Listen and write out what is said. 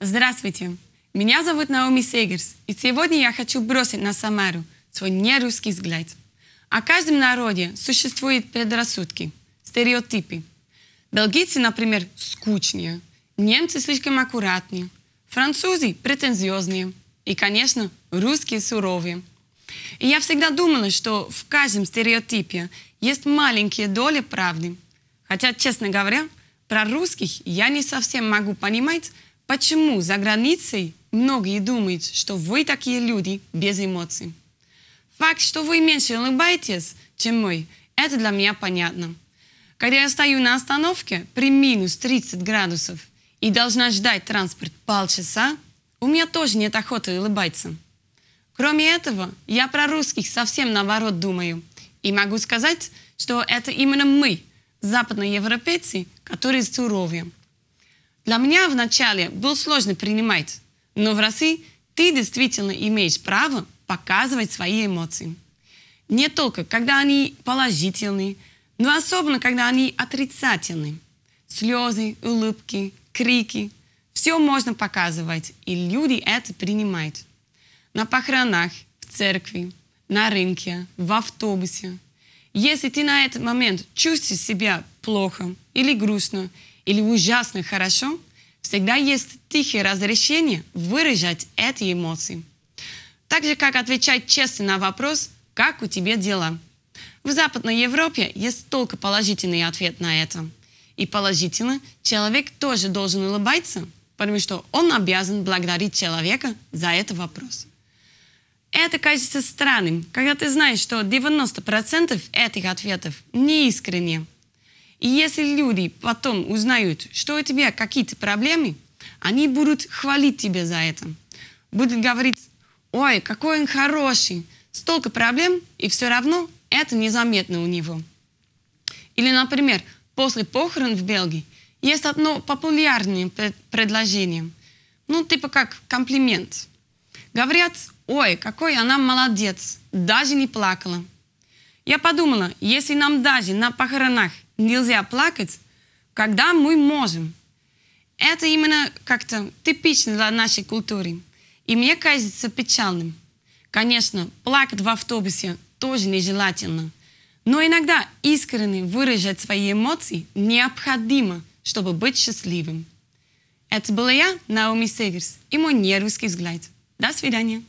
Здравствуйте! Меня зовут Наоми Сегерс, и сегодня я хочу бросить на Самару свой нерусский взгляд. О каждом народе существуют предрассудки, стереотипы. Бельгийцы, например, скучнее, немцы слишком аккуратнее, французы претензиознее и, конечно, русские суровые – и я всегда думала, что в каждом стереотипе есть маленькие доли правды. Хотя, честно говоря, про русских я не совсем могу понимать, почему за границей многие думают, что вы такие люди без эмоций. Факт, что вы меньше улыбаетесь, чем мой, это для меня понятно. Когда я стою на остановке при минус 30 градусов и должна ждать транспорт полчаса, у меня тоже нет охоты улыбаться. Кроме этого, я про русских совсем наоборот думаю. И могу сказать, что это именно мы, западноевропейцы, которые суровые. Для меня вначале было сложно принимать, но в России ты действительно имеешь право показывать свои эмоции. Не только, когда они положительные, но особенно, когда они отрицательные. Слезы, улыбки, крики – все можно показывать, и люди это принимают на похоронах, в церкви, на рынке, в автобусе. Если ты на этот момент чувствуешь себя плохо или грустно, или ужасно хорошо, всегда есть тихое разрешение выражать эти эмоции. Так же, как отвечать честно на вопрос «Как у тебя дела?». В Западной Европе есть только положительный ответ на это. И положительно человек тоже должен улыбаться, потому что он обязан благодарить человека за этот вопрос это кажется странным, когда ты знаешь, что 90% этих ответов неискренне. И если люди потом узнают, что у тебя какие-то проблемы, они будут хвалить тебя за это. Будут говорить, ой, какой он хороший, столько проблем, и все равно это незаметно у него. Или, например, после похорон в Бельгии есть одно популярное предложение. Ну, типа как комплимент – Говорят, ой, какой она молодец, даже не плакала. Я подумала, если нам даже на похоронах нельзя плакать, когда мы можем? Это именно как-то типично для нашей культуры. И мне кажется печальным. Конечно, плакать в автобусе тоже нежелательно. Но иногда искренне выражать свои эмоции необходимо, чтобы быть счастливым. Это была я, Наоми Сегерс, и мой нерусский взгляд. До свидания.